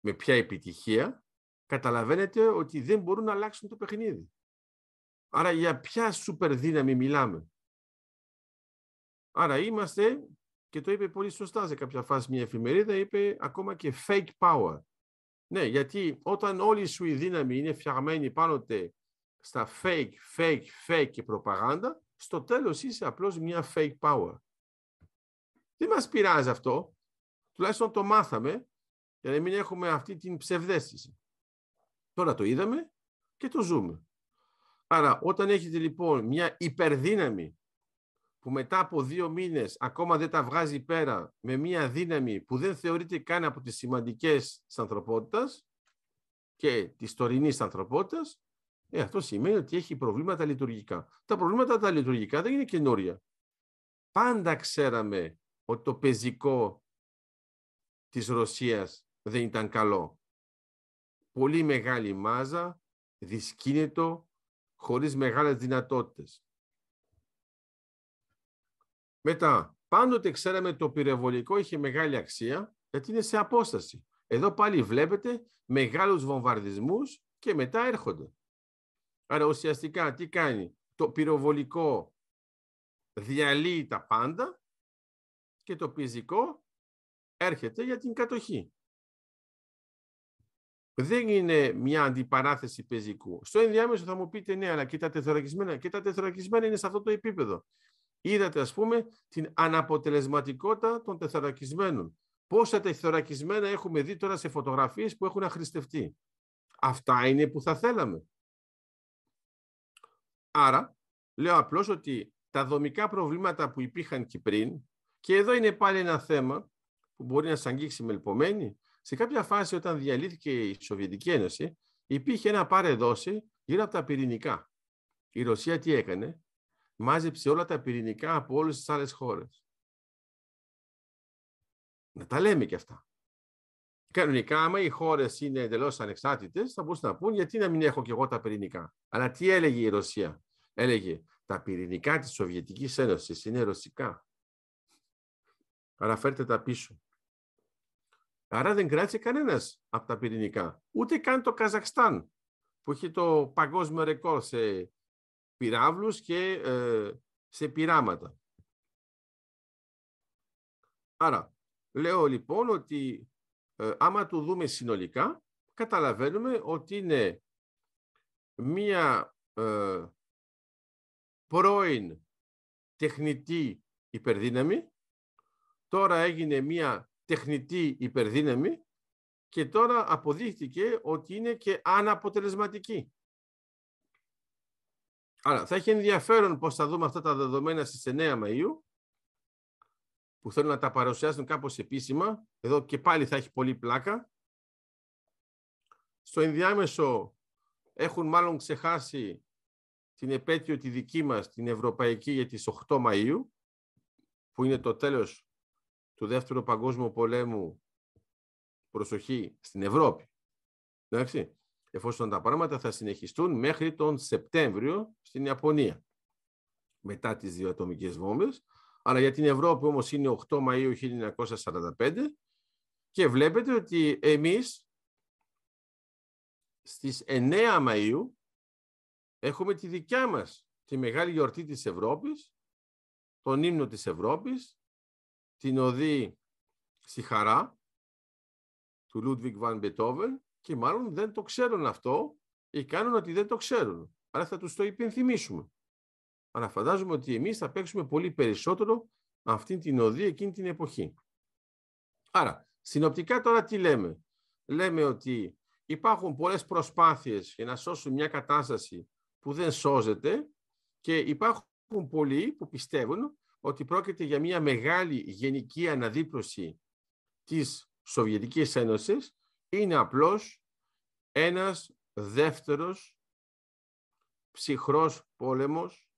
με ποια επιτυχία, καταλαβαίνετε ότι δεν μπορούν να αλλάξουν το παιχνίδι. Άρα για ποια σούπερ δύναμη μιλάμε. Άρα είμαστε και το είπε πολύ σωστά σε κάποια φάση μια εφημερίδα, είπε ακόμα και fake power. Ναι, γιατί όταν όλη σου η δύναμη είναι φτιαγμένη πάνω στα fake, fake, fake και προπαγάνδα, στο τέλος είσαι απλώς μια fake power. Δεν μας πειράζει αυτό, τουλάχιστον το μάθαμε, για να μην έχουμε αυτή την ψευδέστηση. Τώρα το είδαμε και το ζούμε. Άρα όταν έχετε λοιπόν μια υπερδύναμη που μετά από δύο μήνες ακόμα δεν τα βγάζει πέρα με μια δύναμη που δεν θεωρείται καν από τις σημαντικές της ανθρωπότητας και της τωρινής ανθρωπότητας, ε, αυτό σημαίνει ότι έχει προβλήματα λειτουργικά. Τα προβλήματα τα λειτουργικά δεν είναι καινούρια. Πάντα ξέραμε ότι το πεζικό της Ρωσίας δεν ήταν καλό. Πολύ μεγάλη μάζα, δυσκίνητο, χωρίς μεγάλες δυνατότητες. Μετά, πάντοτε ξέραμε το πυροβολικό είχε μεγάλη αξία, γιατί είναι σε απόσταση. Εδώ πάλι βλέπετε μεγάλους βομβαρδισμούς και μετά έρχονται. Άρα ουσιαστικά τι κάνει. Το πυροβολικό διαλύει τα πάντα και το πυζικό έρχεται για την κατοχή. Δεν είναι μια αντιπαράθεση πεζικού. Στο ενδιάμεσο θα μου πείτε ναι, αλλά και τα και τα τεθωρακισμένα είναι σε αυτό το επίπεδο. Είδατε ας πούμε την αναποτελεσματικότητα των τεθωρακισμένων. Πόσα τεθωρακισμένα έχουμε δει τώρα σε φωτογραφίες που έχουν αχρηστευτεί. Αυτά είναι που θα θέλαμε. Άρα, λέω απλώς ότι τα δομικά προβλήματα που υπήρχαν και πριν, και εδώ είναι πάλι ένα θέμα που μπορεί να σας αγγίξει με σε κάποια φάση όταν διαλύθηκε η Σοβιετική Ένωση, υπήρχε ένα παρεδόση γύρω από τα πυρηνικά. Η Ρωσία τι έκανε, μάζεψε όλα τα πυρηνικά από όλες τις άλλες χώρες. Να τα λέμε και αυτά. Κανονικά, άμα οι χώρες είναι εντελώς ανεξάρτητες, θα μπορούσαν να πούν γιατί να μην έχω κι εγώ τα πυρηνικά. Αλλά τι έλεγε η Ρωσία. Έλεγε τα πυρηνικά της Σοβιετικής Ένωσης είναι ρωσικά. Άρα φέρτε τα πίσω. Άρα δεν κράτησε κανένας από τα πυρηνικά. Ούτε καν το Καζακστάν που έχει το παγκόσμιο ρεκόρ σε πυράβλους και ε, σε πειράματα. Άρα, λέω λοιπόν ότι ε, άμα το δούμε συνολικά, καταλαβαίνουμε ότι είναι μία ε, πρώην τεχνητή υπερδύναμη, τώρα έγινε μία τεχνητή υπερδύναμη και τώρα αποδείχτηκε ότι είναι και αναποτελεσματική. Άρα θα έχει ενδιαφέρον πώς θα δούμε αυτά τα δεδομένα στις 9 Μαΐου που θέλουν να τα παρουσιάσουν κάπως επίσημα. Εδώ και πάλι θα έχει πολύ πλάκα. Στο ενδιάμεσο έχουν μάλλον ξεχάσει την επέτειο τη δική μας, την Ευρωπαϊκή, για τις 8 Μαΐου, που είναι το τέλος του Δεύτερου Παγκόσμιου Πολέμου, προσοχή, στην Ευρώπη. Εντάξει εφόσον τα πράγματα θα συνεχιστούν μέχρι τον Σεπτέμβριο στην Ιαπωνία, μετά τις δύο ατομικές βόμβες. Αλλά για την Ευρώπη όμως είναι 8 Μαΐου 1945 και βλέπετε ότι εμείς στις 9 Μαΐου έχουμε τη δικιά μας τη μεγάλη γιορτή της Ευρώπης, τον ύμνο της Ευρώπης, την οδή στη χαρά του Λούντβικ Βαν Μπετόβεν και μάλλον δεν το ξέρουν αυτό ή κάνουν ότι δεν το ξέρουν. Άρα θα τους το υπενθυμίσουμε. Αλλά φαντάζομαι ότι εμείς θα παίξουμε πολύ περισσότερο αυτή την οδή εκείνη την εποχή. Άρα, συνοπτικά τώρα τι λέμε. Λέμε ότι υπάρχουν πολλές προσπάθειες για να σώσουν μια κατάσταση που δεν σώζεται και υπάρχουν πολλοί που πιστεύουν ότι πρόκειται για μια μεγάλη γενική αναδίπλωση της Σοβιετικής Ένωσης είναι απλώς ένας δεύτερος ψυχρός πόλεμος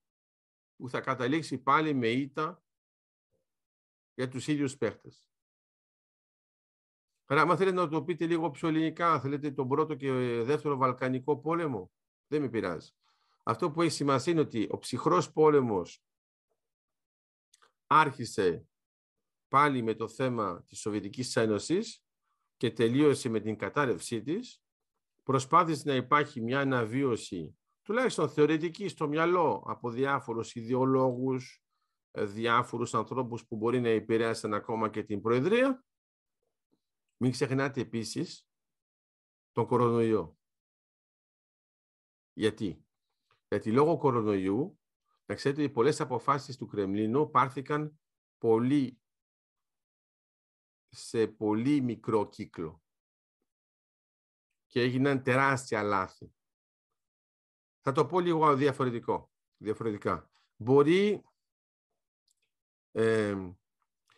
που θα καταλήξει πάλι με ήττα για τους ίδιους παίχτες. Άμα θέλετε να το πείτε λίγο πιο ελληνικά, θέλετε τον πρώτο και δεύτερο Βαλκανικό πόλεμο, δεν με πειράζει. Αυτό που έχει σημασία είναι ότι ο ψυχρός πόλεμος άρχισε πάλι με το θέμα της Σοβιετικής Ένωσης και τελείωσε με την κατάρρευσή της, προσπάθησε να υπάρχει μια αναβίωση, τουλάχιστον θεωρητική, στο μυαλό από διάφορους ιδεολόγους, ε, διάφορους ανθρώπους που μπορεί να επηρέασαν ακόμα και την Προεδρία. Μην ξεχνάτε επίσης τον κορονοϊό. Γιατί. Γιατί λόγω κορονοϊού, να ξέρετε, οι πολλές αποφάσεις του Κρεμλίνου πάρθηκαν πολύ σε πολύ μικρό κύκλο και έγιναν τεράστια λάθη. Θα το πω λίγο διαφορετικό, διαφορετικά. Μπορεί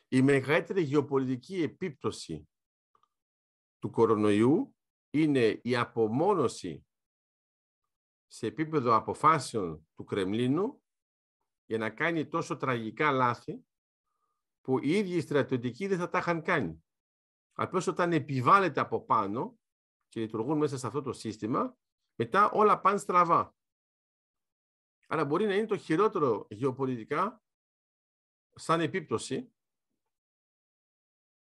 η μεγαλύτερη γεωπολιτική επίπτωση του κορονοϊού είναι η απομόνωση σε επίπεδο αποφάσεων του Κρεμλίνου για να κάνει τόσο τραγικά λάθη που οι ίδιοι οι στρατιωτικοί δεν θα τα είχαν κάνει. Απλώς όταν επιβάλλεται από πάνω και λειτουργούν μέσα σε αυτό το σύστημα, μετά όλα πάνε στραβά. Άρα μπορεί να είναι το χειρότερο γεωπολιτικά σαν επίπτωση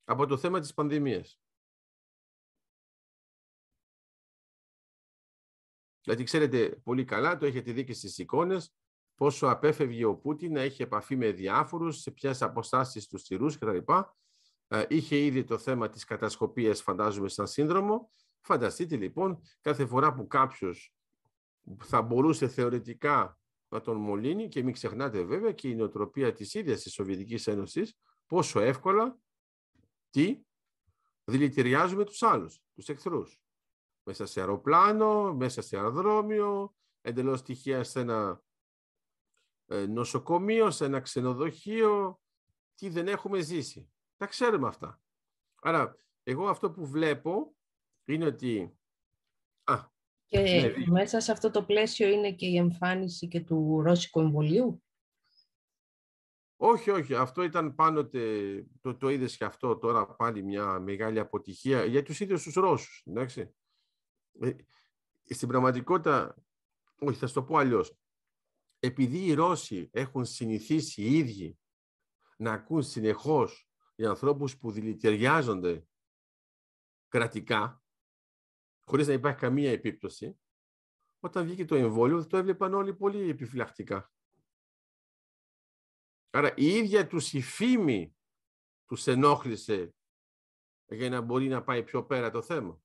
από το θέμα της πανδημίας. Δηλαδή ξέρετε πολύ καλά, το έχετε δει και στις εικόνες, πόσο απέφευγε ο Πούτιν να έχει επαφή με διάφορους, σε ποιες αποστάσεις τους στηρούς κτλ. Ε, είχε ήδη το θέμα της κατασκοπίας, φαντάζομαι, σαν σύνδρομο. Φανταστείτε λοιπόν, κάθε φορά που κάποιος θα μπορούσε θεωρητικά να τον μολύνει και μην ξεχνάτε βέβαια και η νοοτροπία της ίδιας της Σοβιετικής Ένωσης πόσο εύκολα τι δηλητηριάζουμε τους άλλους, τους εχθρούς. Μέσα σε αεροπλάνο, μέσα σε αεροδρόμιο, εντελώς τυχαία σε ένα ε, νοσοκομείο, σε ένα ξενοδοχείο, τι δεν έχουμε ζήσει. Τα ξέρουμε αυτά. Άρα, εγώ αυτό που βλέπω είναι ότι... Α, και ναι, μέσα σε αυτό το πλαίσιο είναι και η εμφάνιση και του ρώσικου εμβολίου. Όχι, όχι. Αυτό ήταν πάντοτε, το, το είδες και αυτό τώρα πάλι μια μεγάλη αποτυχία για τους ίδιους τους Ρώσους, εντάξει. Ε, στην πραγματικότητα, όχι, θα σου το πω αλλιώς επειδή οι Ρώσοι έχουν συνηθίσει οι ίδιοι να ακούν συνεχώς για ανθρώπους που δηλητηριάζονται κρατικά, χωρίς να υπάρχει καμία επίπτωση, όταν βγήκε το εμβόλιο το έβλεπαν όλοι πολύ επιφυλακτικά. Άρα η ίδια τους η φήμη τους ενόχλησε για να μπορεί να πάει πιο πέρα το θέμα.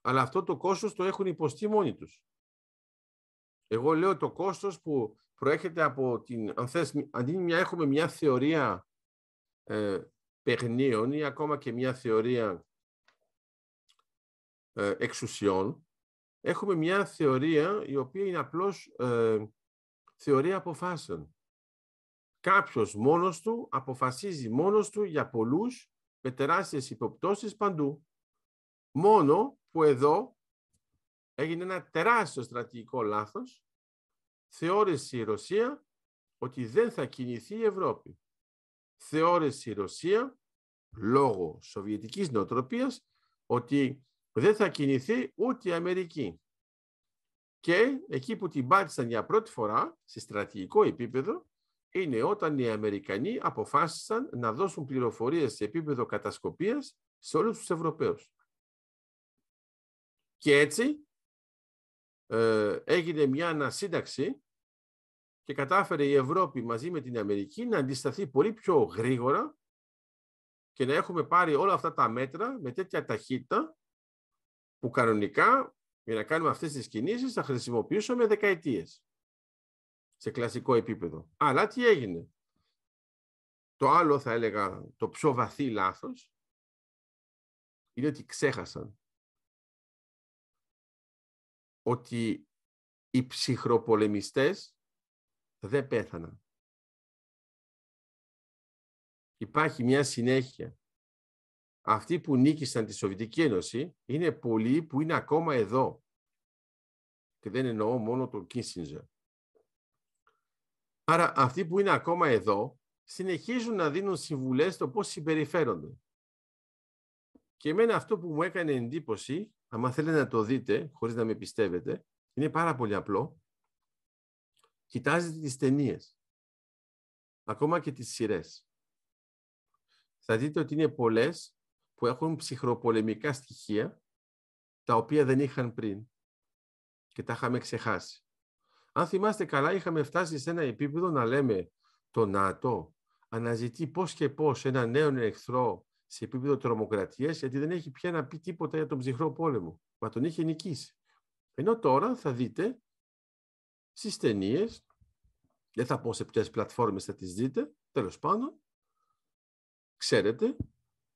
Αλλά αυτό το κόστος το έχουν υποστεί μόνοι τους. Εγώ λέω το κόστος που προέρχεται από την, αν αντί μια, έχουμε μια θεωρία ε, παιχνίων ή ακόμα και μια θεωρία ε, εξουσιών, έχουμε μια θεωρία η οποία είναι απλώς ε, θεωρία αποφάσεων. Κάποιος μόνος του αποφασίζει μόνος του για πολλούς με τεράστιες υποπτώσεις παντού. Μόνο που εδώ Έγινε ένα τεράστιο στρατηγικό λάθος. Θεώρησε η Ρωσία ότι δεν θα κινηθεί η Ευρώπη. Θεώρησε η Ρωσία, λόγω σοβιετικής νοοτροπίας, ότι δεν θα κινηθεί ούτε η Αμερική. Και εκεί που την πάτησαν για πρώτη φορά, σε στρατηγικό επίπεδο, είναι όταν οι Αμερικανοί αποφάσισαν να δώσουν πληροφορίες σε επίπεδο κατασκοπίας σε όλους τους Ευρωπαίους. Και έτσι ε, έγινε μια ανασύνταξη και κατάφερε η Ευρώπη μαζί με την Αμερική να αντισταθεί πολύ πιο γρήγορα και να έχουμε πάρει όλα αυτά τα μέτρα με τέτοια ταχύτητα που κανονικά για να κάνουμε αυτές τις κινήσεις θα χρησιμοποιήσουμε δεκαετίες σε κλασικό επίπεδο. Αλλά τι έγινε. Το άλλο θα έλεγα το πιο βαθύ λάθος είναι ότι ξέχασαν ότι οι ψυχροπολεμιστές δεν πέθαναν. Υπάρχει μια συνέχεια. Αυτοί που νίκησαν τη Σοβιετική Ένωση είναι πολλοί που είναι ακόμα εδώ. Και δεν εννοώ μόνο τον Κίσινζερ. Άρα αυτοί που είναι ακόμα εδώ συνεχίζουν να δίνουν συμβουλές στο πώς συμπεριφέρονται. Και εμένα αυτό που μου έκανε εντύπωση άμα θέλετε να το δείτε, χωρίς να με πιστεύετε, είναι πάρα πολύ απλό. Κοιτάζετε τις ταινίες. Ακόμα και τις σειρές. Θα δείτε ότι είναι πολλές που έχουν ψυχροπολεμικά στοιχεία τα οποία δεν είχαν πριν και τα είχαμε ξεχάσει. Αν θυμάστε καλά, είχαμε φτάσει σε ένα επίπεδο να λέμε το ΝΑΤΟ αναζητεί πώς και πώς ένα νέο εχθρό σε επίπεδο τρομοκρατίας, γιατί δεν έχει πια να πει τίποτα για τον ψυχρό πόλεμο. Μα τον είχε νικήσει. Ενώ τώρα θα δείτε στις ταινίες, δεν θα πω σε ποιες πλατφόρμες θα τις δείτε, τέλος πάντων, ξέρετε,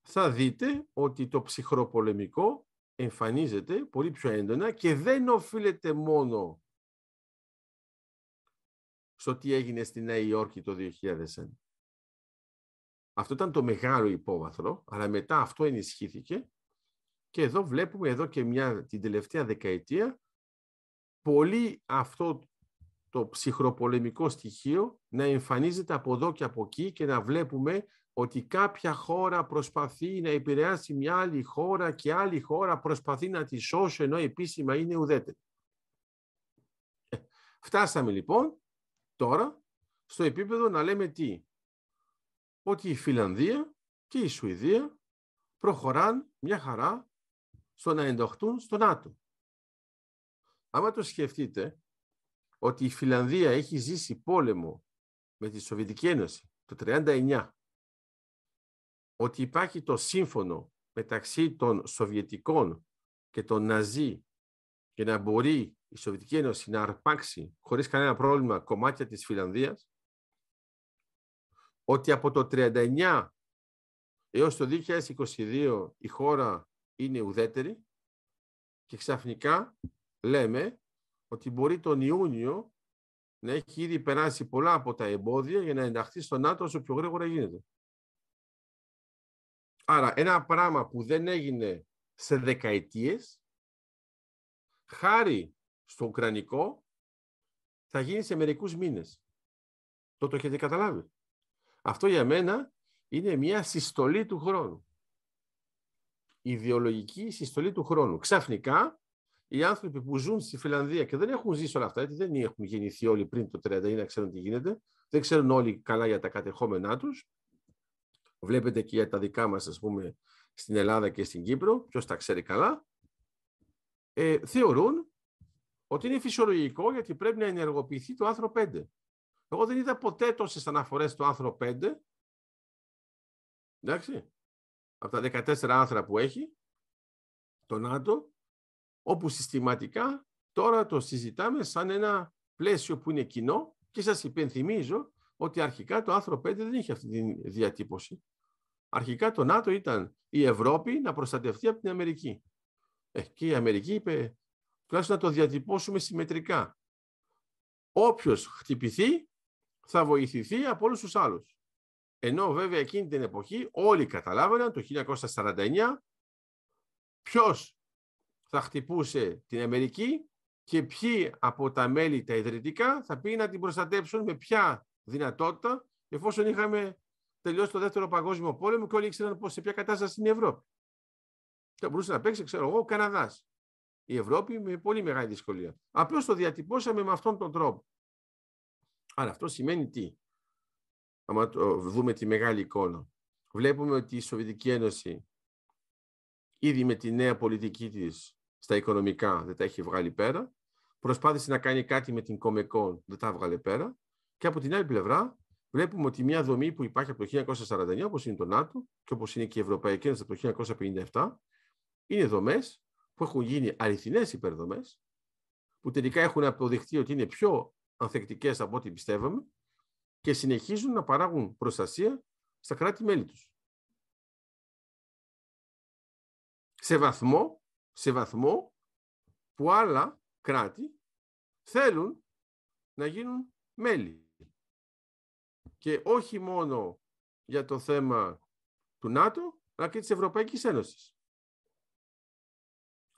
θα δείτε ότι το ψυχροπολεμικό εμφανίζεται πολύ πιο έντονα και δεν οφείλεται μόνο στο τι έγινε στη Νέα Υόρκη το 2001. Αυτό ήταν το μεγάλο υπόβαθρο, αλλά μετά αυτό ενισχύθηκε και εδώ βλέπουμε εδώ και μια, την τελευταία δεκαετία πολύ αυτό το ψυχροπολεμικό στοιχείο να εμφανίζεται από εδώ και από εκεί και να βλέπουμε ότι κάποια χώρα προσπαθεί να επηρεάσει μια άλλη χώρα και άλλη χώρα προσπαθεί να τη σώσει ενώ επίσημα είναι ουδέτερη. Ε, φτάσαμε λοιπόν τώρα στο επίπεδο να λέμε τι ότι η Φιλανδία και η Σουηδία προχωράν μια χαρά στο να ενταχθούν στο ΝΑΤΟ. Άμα το σκεφτείτε ότι η Φιλανδία έχει ζήσει πόλεμο με τη Σοβιετική Ένωση το 1939, ότι υπάρχει το σύμφωνο μεταξύ των Σοβιετικών και των Ναζί και να μπορεί η Σοβιετική Ένωση να αρπάξει χωρίς κανένα πρόβλημα κομμάτια της Φιλανδίας, ότι από το 39 έως το 2022 η χώρα είναι ουδέτερη και ξαφνικά λέμε ότι μπορεί τον Ιούνιο να έχει ήδη περάσει πολλά από τα εμπόδια για να ενταχθεί στο ΝΑΤΟ όσο πιο γρήγορα γίνεται. Άρα ένα πράγμα που δεν έγινε σε δεκαετίες, χάρη στο Ουκρανικό, θα γίνει σε μερικούς μήνες. Το το έχετε καταλάβει. Αυτό για μένα είναι μια συστολή του χρόνου. Ιδεολογική συστολή του χρόνου. Ξαφνικά οι άνθρωποι που ζουν στη Φιλανδία και δεν έχουν ζήσει όλα αυτά, γιατί δεν έχουν γεννηθεί όλοι πριν το 30 ή να ξέρουν τι γίνεται, δεν ξέρουν όλοι καλά για τα κατεχόμενά τους. Βλέπετε και για τα δικά μας, ας πούμε, στην Ελλάδα και στην Κύπρο, ποιος τα ξέρει καλά, ε, θεωρούν ότι είναι φυσιολογικό γιατί πρέπει να ενεργοποιηθεί το άνθρωπο εγώ δεν είδα ποτέ τόσες αναφορές στο άρθρο 5. Εντάξει. Από τα 14 άρθρα που έχει το ΝΑΤΟ, όπου συστηματικά τώρα το συζητάμε σαν ένα πλαίσιο που είναι κοινό και σας υπενθυμίζω ότι αρχικά το άρθρο 5 δεν είχε αυτή τη διατύπωση. Αρχικά το ΝΑΤΟ ήταν η Ευρώπη να προστατευτεί από την Αμερική. Ε, και η Αμερική είπε τουλάχιστον να το διατυπώσουμε συμμετρικά. Όποιος χτυπηθεί θα βοηθηθεί από όλους τους άλλους. Ενώ βέβαια εκείνη την εποχή όλοι καταλάβαιναν το 1949 ποιος θα χτυπούσε την Αμερική και ποιοι από τα μέλη τα ιδρυτικά θα πει να την προστατέψουν με ποια δυνατότητα εφόσον είχαμε τελειώσει το δεύτερο παγκόσμιο πόλεμο και όλοι ήξεραν πως σε ποια κατάσταση είναι η Ευρώπη. Θα μπορούσε να παίξει, ξέρω εγώ, ο Καναδάς. Η Ευρώπη με πολύ μεγάλη δυσκολία. Απλώς το διατυπώσαμε με αυτόν τον τρόπο. Άρα αυτό σημαίνει τι. Αν δούμε τη μεγάλη εικόνα. Βλέπουμε ότι η Σοβιετική Ένωση ήδη με τη νέα πολιτική της στα οικονομικά δεν τα έχει βγάλει πέρα. Προσπάθησε να κάνει κάτι με την Κομεκόν, δεν τα βγάλε πέρα. Και από την άλλη πλευρά βλέπουμε ότι μια δομή που υπάρχει από το 1949, όπως είναι το ΝΑΤΟ και όπως είναι και η Ευρωπαϊκή Ένωση από το 1957, είναι δομές που έχουν γίνει αληθινές υπερδομές, που τελικά έχουν αποδειχθεί ότι είναι πιο ανθεκτικές από ό,τι πιστεύαμε και συνεχίζουν να παράγουν προστασία στα κράτη-μέλη τους. Σε βαθμό, που άλλα κράτη θέλουν να γίνουν μέλη. Και όχι μόνο για το θέμα του ΝΑΤΟ, αλλά και της Ευρωπαϊκής Ένωσης.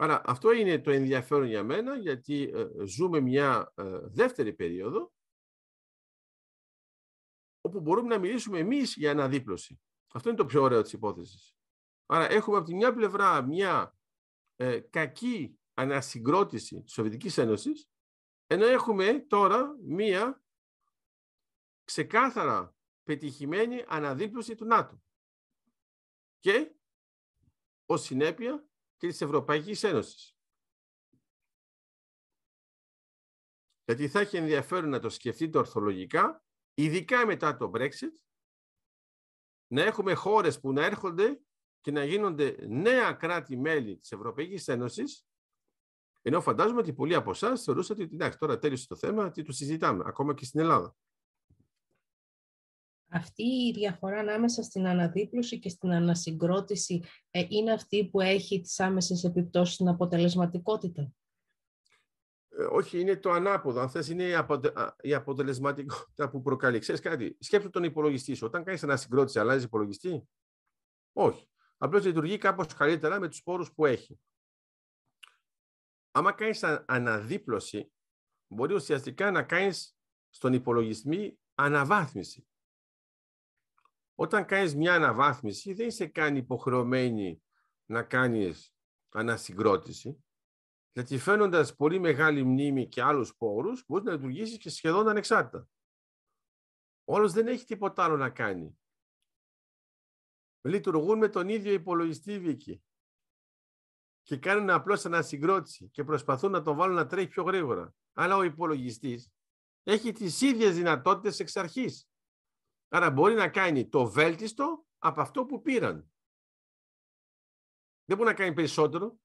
Άρα αυτό είναι το ενδιαφέρον για μένα γιατί ε, ζούμε μια ε, δεύτερη περίοδο όπου μπορούμε να μιλήσουμε εμείς για αναδίπλωση. Αυτό είναι το πιο ωραίο της υπόθεσης. Άρα έχουμε από τη μια πλευρά μια ε, κακή ανασυγκρότηση της Σοβιετικής Ένωσης ενώ έχουμε τώρα μια ξεκάθαρα πετυχημένη αναδίπλωση του ΝΑΤΟ. Και ως συνέπεια και της Ευρωπαϊκής Ένωσης. Γιατί θα έχει ενδιαφέρον να το σκεφτείτε ορθολογικά, ειδικά μετά το Brexit, να έχουμε χώρες που να έρχονται και να γίνονται νέα κράτη-μέλη της Ευρωπαϊκής Ένωσης, ενώ φαντάζομαι ότι πολλοί από εσάς θεωρούσατε ότι εντάξει, τώρα τέλειωσε το θέμα, τι το συζητάμε, ακόμα και στην Ελλάδα. Αυτή η διαφορά ανάμεσα στην αναδίπλωση και στην ανασυγκρότηση ε, είναι αυτή που έχει τις άμεσες επιπτώσεις στην αποτελεσματικότητα. Ε, όχι, είναι το ανάποδο. Αν θες, είναι η, αποτε... η αποτελεσματικότητα που προκαλεί. Ξέρεις κάτι, σκέψου τον υπολογιστή σου. Όταν κάνεις ανασυγκρότηση, αλλάζεις υπολογιστή. Όχι. Απλώς λειτουργεί κάπως καλύτερα με τους πόρους που έχει. Άμα κάνεις αναδίπλωση, μπορεί ουσιαστικά να κάνεις στον υπολογιστή αναβάθμιση. Όταν κάνεις μια αναβάθμιση, δεν είσαι καν υποχρεωμένη να κάνεις ανασυγκρότηση. Γιατί φαίνοντας πολύ μεγάλη μνήμη και άλλους πόρους, μπορείς να λειτουργήσεις και σχεδόν ανεξάρτητα. Όλο δεν έχει τίποτα άλλο να κάνει. Λειτουργούν με τον ίδιο υπολογιστή Βίκη και κάνουν απλώς ανασυγκρότηση και προσπαθούν να τον βάλουν να τρέχει πιο γρήγορα. Αλλά ο υπολογιστής έχει τις ίδιες δυνατότητες εξ αρχής. Άρα μπορεί να κάνει το βέλτιστο από αυτό που πήραν. Δεν μπορεί να κάνει περισσότερο.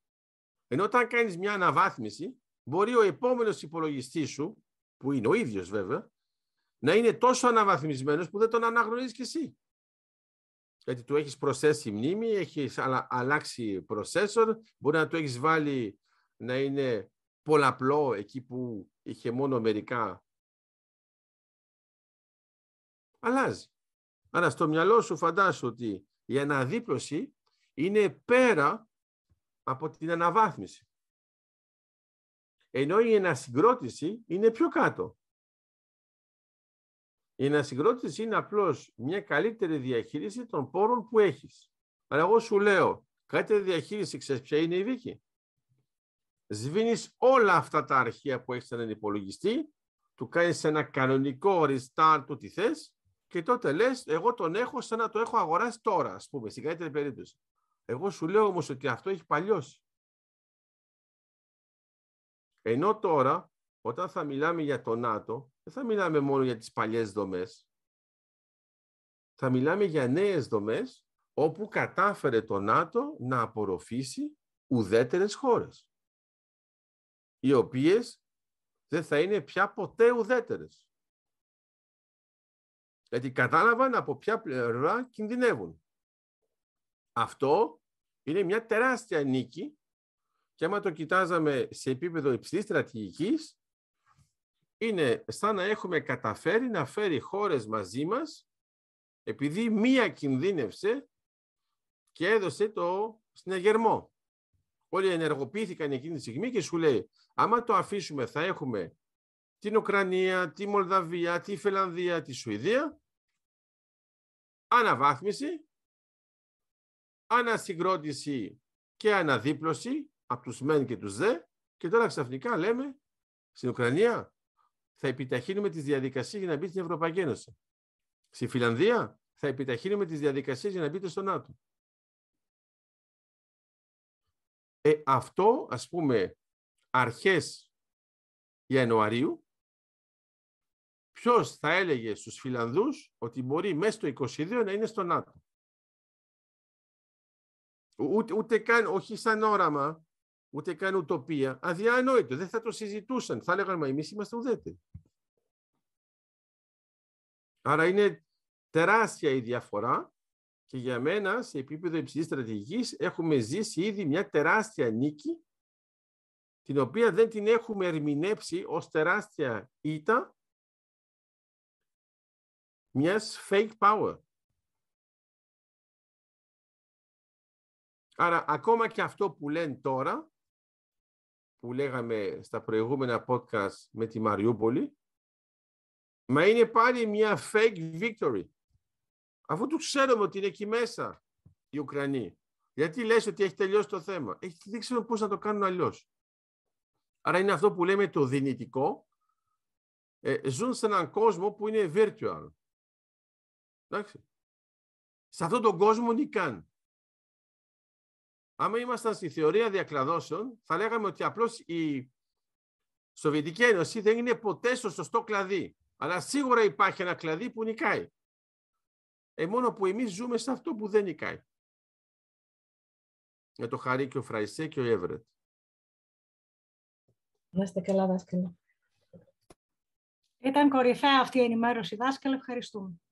Ενώ όταν κάνεις μια αναβάθμιση, μπορεί ο επόμενος υπολογιστής σου, που είναι ο ίδιος βέβαια, να είναι τόσο αναβαθμισμένος που δεν τον αναγνωρίζεις κι εσύ. Γιατί του έχεις προσθέσει μνήμη, έχεις αλλάξει προσέσορ, μπορεί να το έχεις βάλει να είναι πολλαπλό εκεί που είχε μόνο μερικά αλλάζει. Άρα στο μυαλό σου φαντάσου ότι η αναδίπλωση είναι πέρα από την αναβάθμιση. Ενώ η ανασυγκρότηση είναι πιο κάτω. Η ανασυγκρότηση είναι απλώς μια καλύτερη διαχείριση των πόρων που έχεις. Αλλά εγώ σου λέω, καλύτερη διαχείριση ξέρεις ποια είναι η δίκη. Σβήνεις όλα αυτά τα αρχεία που έχεις έναν υπολογιστή, του κάνεις ένα κανονικό restart του τι θες και τότε λες, εγώ τον έχω σαν να το έχω αγοράσει τώρα, ας πούμε, στην καλύτερη περίπτωση. Εγώ σου λέω όμως ότι αυτό έχει παλιώσει. Ενώ τώρα, όταν θα μιλάμε για το ΝΑΤΟ, δεν θα μιλάμε μόνο για τις παλιές δομές. Θα μιλάμε για νέες δομές όπου κατάφερε το ΝΑΤΟ να απορροφήσει ουδέτερες χώρες, οι οποίες δεν θα είναι πια ποτέ ουδέτερες. Δηλαδή κατάλαβαν από ποια πλευρά κινδυνεύουν. Αυτό είναι μια τεράστια νίκη και άμα το κοιτάζαμε σε επίπεδο υψηλής στρατηγικής, είναι σαν να έχουμε καταφέρει να φέρει χώρες μαζί μας επειδή μία κινδύνευσε και έδωσε το συνεγερμό. Όλοι ενεργοποιήθηκαν εκείνη τη στιγμή και σου λέει άμα το αφήσουμε θα έχουμε την Ουκρανία, τη Μολδαβία, τη Φιλανδία, τη Σουηδία. Αναβάθμιση, ανασυγκρότηση και αναδίπλωση από τους μεν και τους δε. Και τώρα ξαφνικά λέμε στην Ουκρανία θα επιταχύνουμε τις διαδικασίες για να μπει στην Ευρωπαϊκή Ένωση. Στη Φιλανδία θα επιταχύνουμε τις διαδικασίες για να μπείτε στο ΝΑΤΟ. Ε, αυτό, ας πούμε, αρχές Ιανουαρίου Ποιος θα έλεγε στους φιλανδου ότι μπορεί μέσα στο 22 να είναι στο ΝΑΤΟ. Ούτε, ούτε καν, όχι σαν όραμα, ούτε καν ουτοπία, αδιανόητο. Δεν θα το συζητούσαν. Θα έλεγαν, μα εμείς είμαστε ουδέτεροι. Άρα είναι τεράστια η διαφορά και για μένα σε επίπεδο υψηλής στρατηγικής έχουμε ζήσει ήδη μια τεράστια νίκη την οποία δεν την έχουμε ερμηνεύσει ως τεράστια ήττα μιας fake power. Άρα ακόμα και αυτό που λένε τώρα, που λέγαμε στα προηγούμενα podcast με τη Μαριούπολη, μα είναι πάλι μια fake victory. Αφού τους ξέρουμε ότι είναι εκεί μέσα οι Ουκρανοί, γιατί λες ότι έχει τελειώσει το θέμα. Έχει, δεν ξέρουμε πώς να το κάνουν αλλιώς. Άρα είναι αυτό που λέμε το δυνητικό. Ε, ζουν σε έναν κόσμο που είναι virtual. Εντάξει. Σε αυτόν τον κόσμο νικάν. Άμα ήμασταν στη θεωρία διακλαδώσεων, θα λέγαμε ότι απλώς η Σοβιετική Ένωση δεν είναι ποτέ στο σωστό κλαδί. Αλλά σίγουρα υπάρχει ένα κλαδί που νικάει. Ε, μόνο που εμείς ζούμε σε αυτό που δεν νικάει. Για ε, το χαρί και ο Φραϊσέ και ο Εύρετ. Να είστε καλά, δάσκαλο. Ήταν κορυφαία αυτή η ενημέρωση, δάσκαλο. Ευχαριστούμε.